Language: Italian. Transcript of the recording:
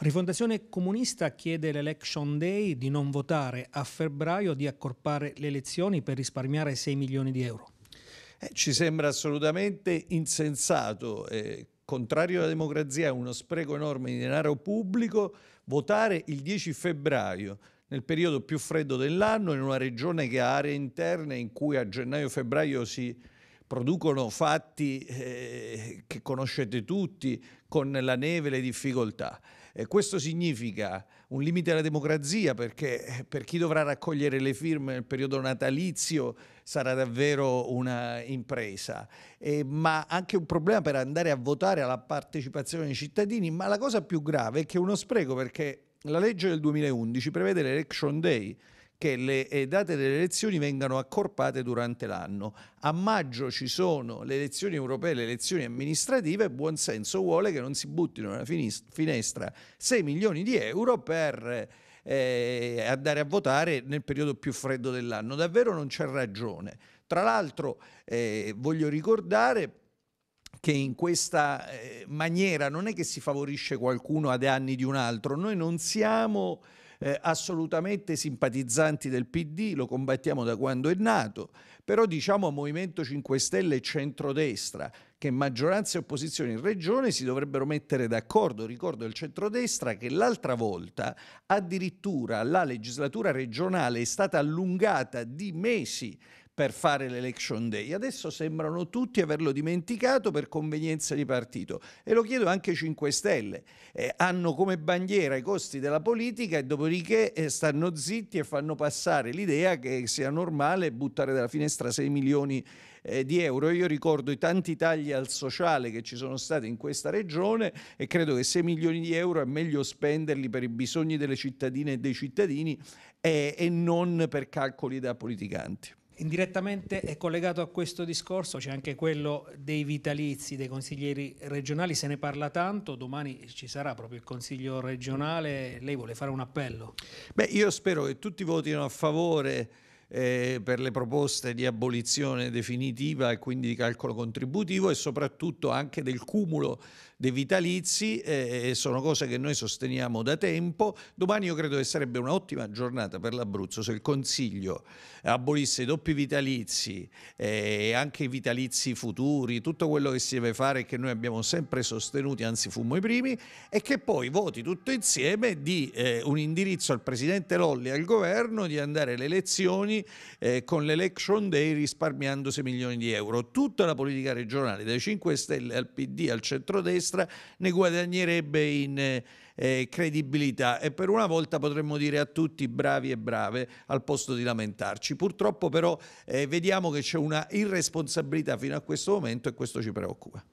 Rifondazione Comunista chiede l'Election Day di non votare a febbraio, di accorpare le elezioni per risparmiare 6 milioni di euro. Eh, ci sembra assolutamente insensato. Eh, contrario alla democrazia è uno spreco enorme di denaro pubblico votare il 10 febbraio nel periodo più freddo dell'anno in una regione che ha aree interne in cui a gennaio-febbraio si producono fatti eh, che conoscete tutti con la neve e le difficoltà questo significa un limite alla democrazia perché per chi dovrà raccogliere le firme nel periodo natalizio sarà davvero una impresa, e, ma anche un problema per andare a votare alla partecipazione dei cittadini, ma la cosa più grave è che è uno spreco perché la legge del 2011 prevede l'election day che le eh, date delle elezioni vengano accorpate durante l'anno. A maggio ci sono le elezioni europee, le elezioni amministrative, buon senso vuole che non si buttino nella finestra 6 milioni di euro per eh, andare a votare nel periodo più freddo dell'anno. Davvero non c'è ragione. Tra l'altro eh, voglio ricordare che in questa eh, maniera non è che si favorisce qualcuno ad anni di un altro, noi non siamo eh, assolutamente simpatizzanti del PD, lo combattiamo da quando è nato, però diciamo a Movimento 5 Stelle e centrodestra che maggioranza e opposizione in regione si dovrebbero mettere d'accordo. Ricordo il centrodestra che l'altra volta addirittura la legislatura regionale è stata allungata di mesi per fare l'election day. Adesso sembrano tutti averlo dimenticato per convenienza di partito e lo chiedo anche 5 Stelle. Eh, hanno come bandiera i costi della politica e dopodiché eh, stanno zitti e fanno passare l'idea che sia normale buttare dalla finestra 6 milioni eh, di euro. Io ricordo i tanti tagli al sociale che ci sono stati in questa regione e credo che 6 milioni di euro è meglio spenderli per i bisogni delle cittadine e dei cittadini eh, e non per calcoli da politicanti. Indirettamente è collegato a questo discorso, c'è anche quello dei vitalizi, dei consiglieri regionali, se ne parla tanto, domani ci sarà proprio il consiglio regionale, lei vuole fare un appello? Beh, io spero che tutti votino a favore eh, per le proposte di abolizione definitiva e quindi di calcolo contributivo e soprattutto anche del cumulo dei vitalizi, eh, sono cose che noi sosteniamo da tempo. Domani io credo che sarebbe un'ottima giornata per l'Abruzzo se il Consiglio abolisse i doppi vitalizi e eh, anche i vitalizi futuri, tutto quello che si deve fare e che noi abbiamo sempre sostenuti, anzi fummo i primi, e che poi voti tutto insieme di eh, un indirizzo al Presidente Lolli e al Governo di andare alle elezioni eh, con l'election day risparmiando 6 milioni di euro. Tutta la politica regionale, dai 5 Stelle al PD al centrodestra, ne guadagnerebbe in... Eh, eh, credibilità e per una volta potremmo dire a tutti bravi e brave al posto di lamentarci. Purtroppo però eh, vediamo che c'è una irresponsabilità fino a questo momento e questo ci preoccupa.